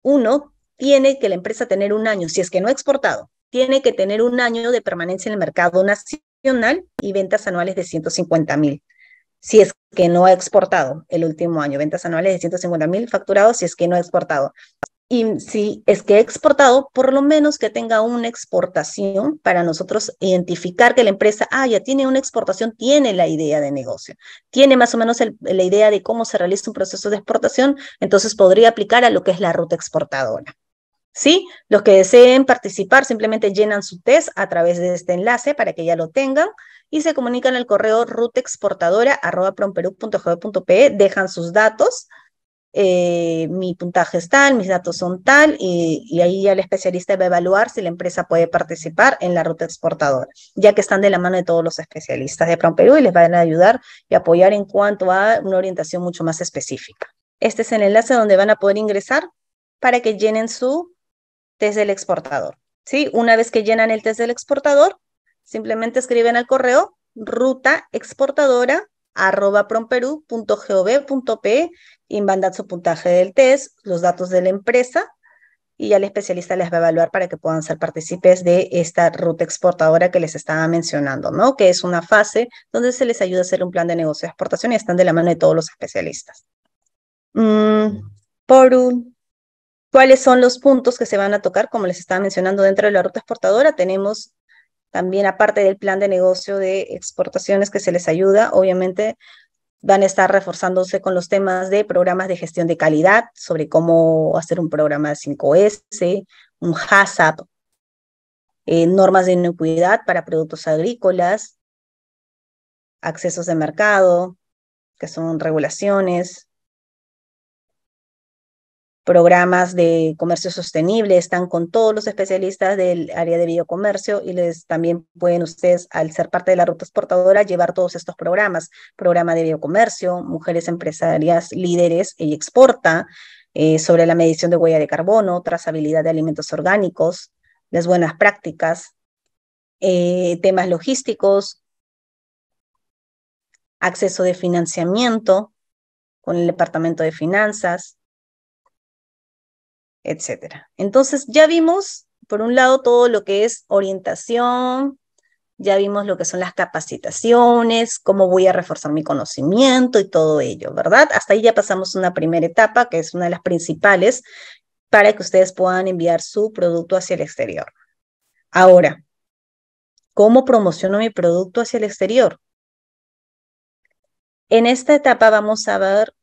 uno, tiene que la empresa tener un año, si es que no ha exportado, tiene que tener un año de permanencia en el mercado nacional y ventas anuales de 150 mil. Si es que no ha exportado el último año, ventas anuales de 150 mil facturados si es que no ha exportado. Y si es que he exportado, por lo menos que tenga una exportación para nosotros identificar que la empresa, ah, ya tiene una exportación, tiene la idea de negocio, tiene más o menos la idea de cómo se realiza un proceso de exportación, entonces podría aplicar a lo que es la ruta exportadora. ¿Sí? Los que deseen participar simplemente llenan su test a través de este enlace para que ya lo tengan y se comunican al correo ruteexportadora.promperú.gov.pe, dejan sus datos eh, mi puntaje es tal, mis datos son tal, y, ahí ya el especialista va a evaluar si la empresa puede participar en la ruta exportadora, ya que están de la mano de todos los especialistas de Prom Perú y les van a ayudar y apoyar en cuanto a una orientación mucho más específica. Este es el enlace donde van a poder ingresar para que llenen su test del exportador. ¿sí? Una vez que llenan el test del exportador, simplemente escriben al correo ruta exportadora arroba promperu.gov.pe y su puntaje del test, los datos de la empresa y ya el especialista les va a evaluar para que puedan ser partícipes de esta ruta exportadora que les estaba mencionando, ¿no? Que es una fase donde se les ayuda a hacer un plan de negocio de exportación y están de la mano de todos los especialistas. Mm, por un, ¿Cuáles son los puntos que se van a tocar? Como les estaba mencionando dentro de la ruta exportadora, tenemos también aparte del plan de negocio de exportaciones que se les ayuda, obviamente van a estar reforzándose con los temas de programas de gestión de calidad, sobre cómo hacer un programa de 5S, un HACCP, eh, normas de inocuidad para productos agrícolas, accesos de mercado, que son regulaciones, programas de comercio sostenible, están con todos los especialistas del área de biocomercio y les también pueden ustedes, al ser parte de la ruta exportadora, llevar todos estos programas, programa de biocomercio, mujeres empresarias líderes y exporta, eh, sobre la medición de huella de carbono, trazabilidad de alimentos orgánicos, las buenas prácticas, eh, temas logísticos, acceso de financiamiento con el Departamento de Finanzas, etcétera. Entonces, ya vimos, por un lado, todo lo que es orientación, ya vimos lo que son las capacitaciones, cómo voy a reforzar mi conocimiento y todo ello, ¿verdad? Hasta ahí ya pasamos una primera etapa, que es una de las principales, para que ustedes puedan enviar su producto hacia el exterior. Ahora, ¿cómo promociono mi producto hacia el exterior? En esta etapa vamos a ver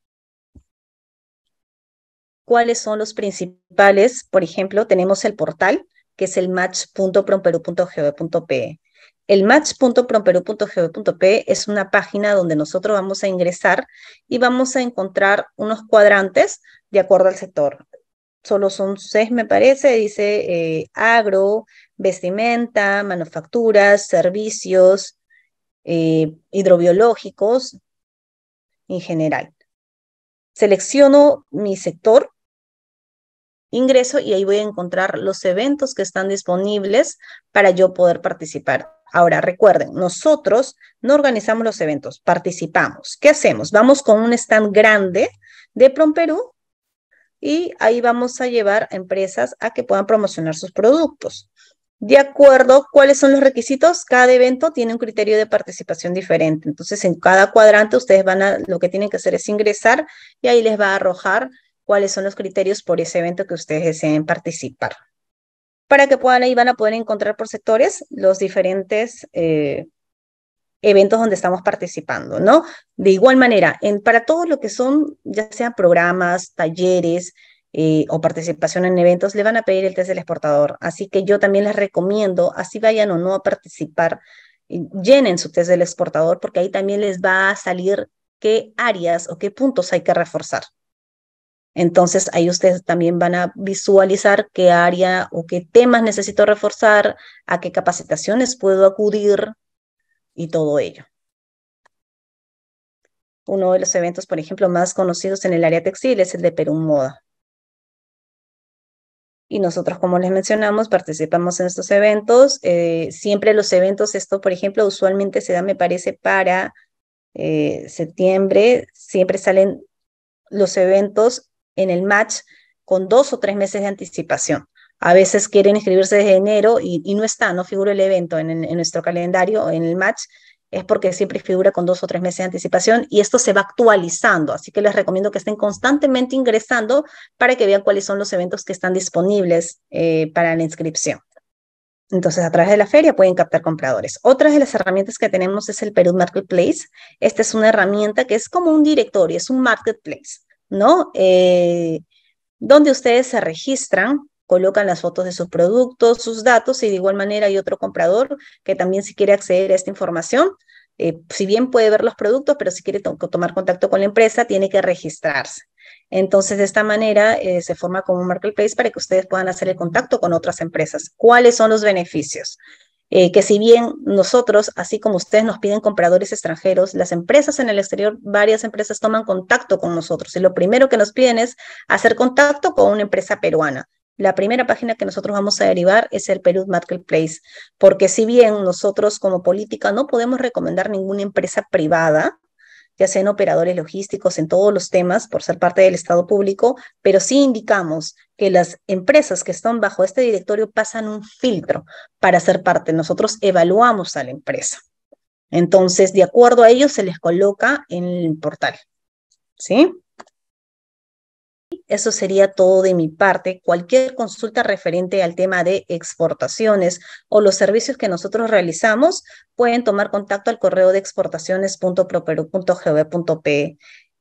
cuáles son los principales. Por ejemplo, tenemos el portal, que es el match.promperu.gov.pe. El match.promperu.gov.pe es una página donde nosotros vamos a ingresar y vamos a encontrar unos cuadrantes de acuerdo al sector. Solo son seis, me parece, dice eh, agro, vestimenta, manufacturas, servicios, eh, hidrobiológicos en general. Selecciono mi sector ingreso y ahí voy a encontrar los eventos que están disponibles para yo poder participar. Ahora, recuerden, nosotros no organizamos los eventos, participamos. ¿Qué hacemos? Vamos con un stand grande de Prom y ahí vamos a llevar a empresas a que puedan promocionar sus productos. De acuerdo, ¿cuáles son los requisitos? Cada evento tiene un criterio de participación diferente. Entonces, en cada cuadrante ustedes van a, lo que tienen que hacer es ingresar y ahí les va a arrojar cuáles son los criterios por ese evento que ustedes deseen participar. Para que puedan, ahí van a poder encontrar por sectores los diferentes eh, eventos donde estamos participando, ¿no? De igual manera, para todo lo que son, ya sean programas, talleres eh, o participación en eventos, le van a pedir el test del exportador. Así que yo también les recomiendo, así vayan o no a participar, eh, llenen su test del exportador porque ahí también les va a salir qué áreas o qué puntos hay que reforzar. Entonces ahí ustedes también van a visualizar qué área o qué temas necesito reforzar, a qué capacitaciones puedo acudir y todo ello. Uno de los eventos, por ejemplo, más conocidos en el área textil es el de Perú Moda. Y nosotros, como les mencionamos, participamos en estos eventos. Eh, siempre los eventos, esto, por ejemplo, usualmente se da, me parece, para eh, septiembre. Siempre salen los eventos en el match con dos o tres meses de anticipación. A veces quieren inscribirse desde enero y, no está, no figura el evento en, nuestro calendario, o en el match, es porque siempre figura con dos o tres meses de anticipación y esto se va actualizando. Así que les recomiendo que estén constantemente ingresando para que vean cuáles son los eventos que están disponibles eh, para la inscripción. Entonces, a través de la feria pueden captar compradores. Otra de las herramientas que tenemos es el Perú Marketplace. Esta es una herramienta que es como un directorio, es un marketplace. ¿no? Eh, donde ustedes se registran, colocan las fotos de sus productos, sus datos y de igual manera hay otro comprador que también si quiere acceder a esta información, eh, si bien puede ver los productos, pero si quiere tomar contacto con la empresa, tiene que registrarse. Entonces, de esta manera eh, se forma como un marketplace para que ustedes puedan hacer el contacto con otras empresas. ¿Cuáles son los beneficios? Eh, que si bien nosotros, así como ustedes nos piden compradores extranjeros, las empresas en el exterior, varias empresas toman contacto con nosotros y lo primero que nos piden es hacer contacto con una empresa peruana. La primera página que nosotros vamos a derivar es el Perú Marketplace, porque si bien nosotros como política no podemos recomendar ninguna empresa privada, ya sean operadores logísticos en todos los temas por ser parte del Estado público, pero sí indicamos que las empresas que están bajo este directorio pasan un filtro para ser parte. Nosotros evaluamos a la empresa. Entonces, de acuerdo a ello, se les coloca en el portal. ¿Sí? eso sería todo de mi parte. Cualquier consulta referente al tema de exportaciones o los servicios que nosotros realizamos, pueden tomar contacto al correo de exportaciones.properu.gov.pe.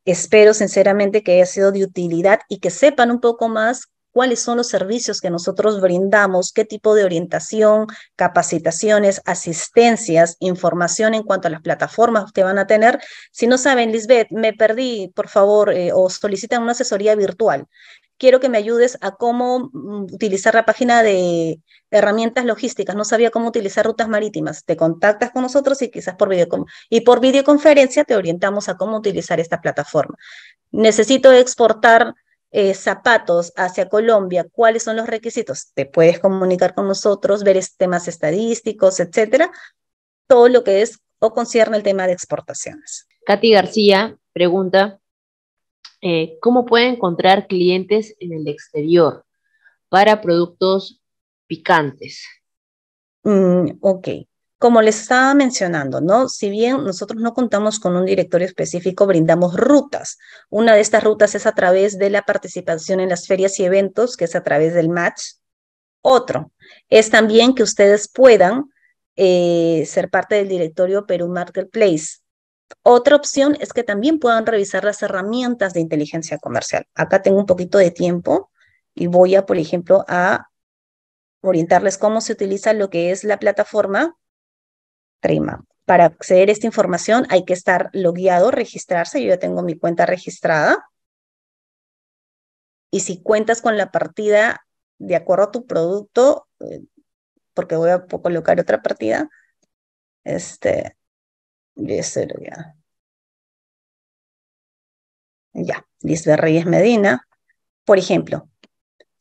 Espero sinceramente que haya sido de utilidad y que sepan un poco más cuáles son los servicios que nosotros brindamos, qué tipo de orientación, capacitaciones, asistencias, información en cuanto a las plataformas que van a tener. Si no saben, Lisbeth, me perdí, por favor, eh, o solicitan una asesoría virtual. Quiero que me ayudes a cómo mm, utilizar la página de herramientas logísticas, no sabía cómo utilizar rutas marítimas. Te contactas con nosotros y quizás por y por videoconferencia te orientamos a cómo utilizar esta plataforma. Necesito exportar eh, zapatos hacia Colombia, cuáles son los requisitos, te puedes comunicar con nosotros, ver temas estadísticos, etcétera, todo lo que es o concierne el tema de exportaciones. Katy García pregunta, eh, ¿cómo puede encontrar clientes en el exterior para productos picantes? Mm, ok. Como les estaba mencionando, ¿no? Si bien nosotros no contamos con un directorio específico, brindamos rutas. Una de estas rutas es a través de la participación en las ferias y eventos, que es a través del match. Otro es también que ustedes puedan eh, ser parte del directorio Perú Marketplace. Otra opción es que también puedan revisar las herramientas de inteligencia comercial. Acá tengo un poquito de tiempo y voy a, por ejemplo, a orientarles cómo se utiliza lo que es la plataforma para acceder a esta información hay que estar logueado, registrarse. Yo ya tengo mi cuenta registrada. Y si cuentas con la partida de acuerdo a tu producto, eh, porque voy a colocar otra partida, este, ya, estoy Ya, Lisbeth Reyes Medina. Por ejemplo,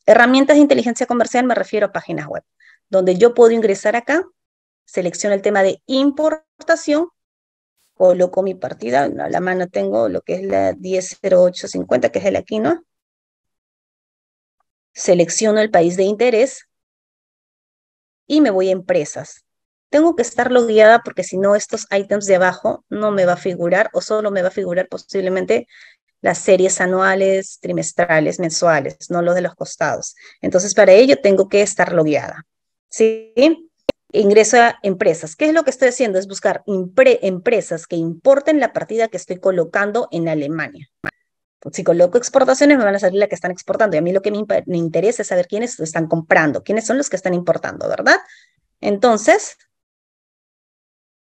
herramientas de inteligencia comercial me refiero a páginas web, donde yo puedo ingresar acá selecciono el tema de importación, coloco mi partida, a la mano tengo lo que es la 100850, que es el ¿no? selecciono el país de interés y me voy a empresas. Tengo que estar logueada porque si no estos ítems de abajo no me va a figurar o solo me va a figurar posiblemente las series anuales, trimestrales, mensuales, no los de los costados. Entonces, para ello tengo que estar logueada. ¿Sí? ingreso a empresas. ¿Qué es lo que estoy haciendo? Es buscar empresas que importen la partida que estoy colocando en Alemania. Si coloco exportaciones, me van a salir las que están exportando. Y a mí lo que me, interesa es saber quiénes están comprando, quiénes son los que están importando, ¿verdad? Entonces,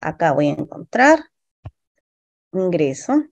acá voy a encontrar ingreso.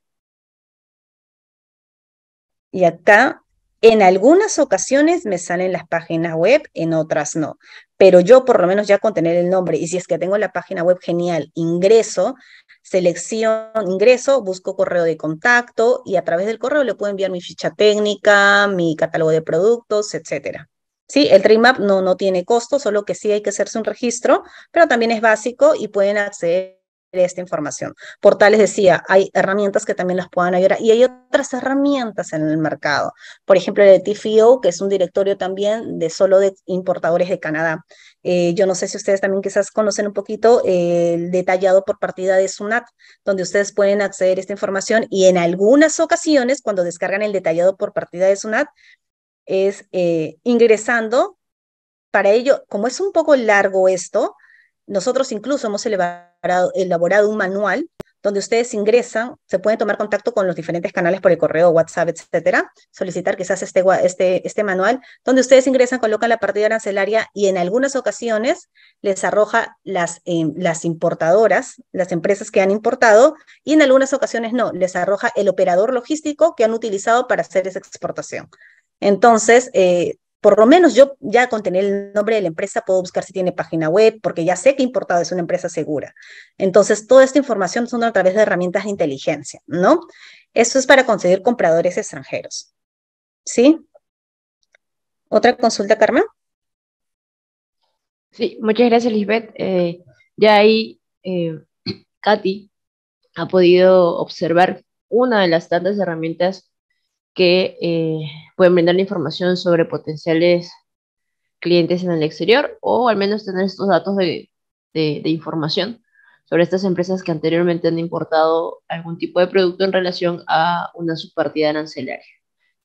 Y acá, en algunas ocasiones me salen las páginas web, en otras no pero yo por lo menos ya con tener el nombre, y si es que tengo la página web genial, ingreso, selección, ingreso, busco correo de contacto y a través del correo le puedo enviar mi ficha técnica, mi catálogo de productos, etcétera. Sí, el trimap no, no tiene costo, solo que sí hay que hacerse un registro, pero también es básico y pueden acceder esta información. Portales decía, hay herramientas que también las puedan ayudar y hay otras herramientas en el mercado. Por ejemplo, el TFIO, que es un directorio también de solo de importadores de Canadá. Eh, yo no sé si ustedes también quizás conocen un poquito eh, el detallado por partida de SUNAT, donde ustedes pueden acceder a esta información y en algunas ocasiones, cuando descargan el detallado por partida de SUNAT, es eh, ingresando. Para ello, como es un poco largo esto, nosotros incluso hemos elevado elaborado un manual donde ustedes ingresan, se pueden tomar contacto con los diferentes canales por el correo, WhatsApp, etcétera, solicitar quizás este, este, este manual, donde ustedes ingresan, colocan la partida arancelaria y en algunas ocasiones les arroja las, em, las importadoras, las empresas que han importado, y en algunas ocasiones no, les arroja el operador logístico que han utilizado para hacer esa exportación. Entonces, eh, por lo menos yo ya con tener el nombre de la empresa puedo buscar si tiene página web, porque ya sé que importado es una empresa segura. Entonces, toda esta información son a través de herramientas de inteligencia, ¿no? Eso es para conseguir compradores extranjeros. ¿Sí? ¿Otra consulta, Carmen? Sí, muchas gracias, Lisbeth. Eh, ya ahí, eh, Katy ha podido observar una de las tantas herramientas que eh, pueden brindar información sobre potenciales clientes en el exterior o al menos tener estos datos de, de, información sobre estas empresas que anteriormente han importado algún tipo de producto en relación a una subpartida arancelaria.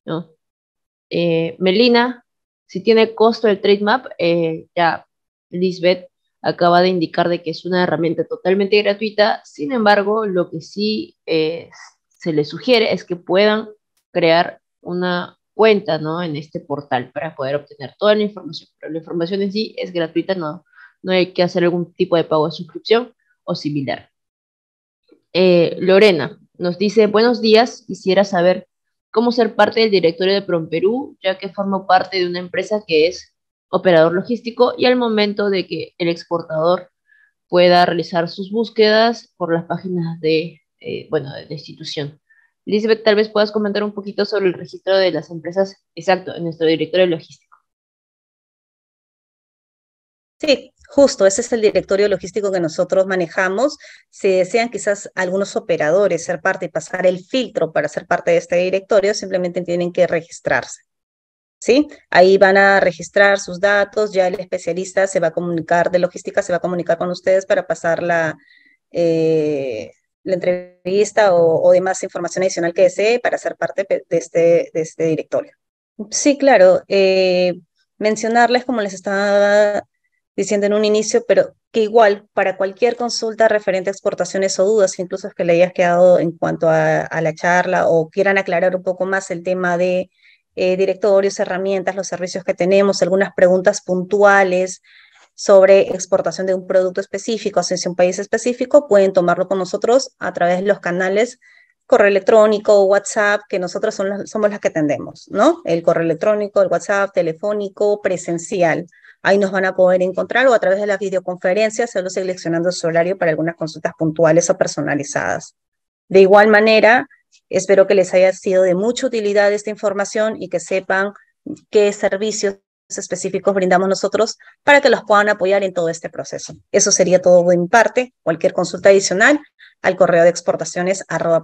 ¿no? Eh, Melina, si tiene costo el TradeMap, eh, ya Lisbeth acaba de indicar de que es una herramienta totalmente gratuita, sin embargo, lo que sí eh, se le sugiere es que puedan crear una cuenta, ¿no? En este portal para poder obtener toda la información. Pero la información en sí es gratuita, no, no hay que hacer algún tipo de pago de suscripción o similar. Eh, Lorena nos dice, buenos días, quisiera saber cómo ser parte del directorio de PromPerú, ya que formo parte de una empresa que es operador logístico y al momento de que el exportador pueda realizar sus búsquedas por las páginas de, eh, bueno, de la institución. Elizabeth, tal vez puedas comentar un poquito sobre el registro de las empresas, exacto, en nuestro directorio logístico. Sí, justo, ese es el directorio logístico que nosotros manejamos. Si desean quizás algunos operadores ser parte y pasar el filtro para ser parte de este directorio, simplemente tienen que registrarse. ¿Sí? Ahí van a registrar sus datos, ya el especialista se va a comunicar de logística, se va a comunicar con ustedes para pasar la, eh, la entrevista o, o, demás información adicional que desee para ser parte de este, de este directorio. Sí, claro. Eh, mencionarles, como les estaba diciendo en un inicio, pero que igual para cualquier consulta referente a exportaciones o dudas, incluso que le hayas quedado en cuanto a, la charla o quieran aclarar un poco más el tema de eh, directorios, herramientas, los servicios que tenemos, algunas preguntas puntuales sobre exportación de un producto específico hacia un país específico, pueden tomarlo con nosotros a través de los canales correo electrónico, WhatsApp, que nosotros somos las que atendemos, ¿no? El correo electrónico, el WhatsApp, telefónico, presencial. Ahí nos van a poder encontrar o a través de las videoconferencias, solo seleccionando su horario para algunas consultas puntuales o personalizadas. De igual manera, espero que les haya sido de mucha utilidad esta información y que sepan qué servicios específicos brindamos nosotros para que los puedan apoyar en todo este proceso. Eso sería todo de mi parte. Cualquier consulta adicional al correo de exportaciones arroba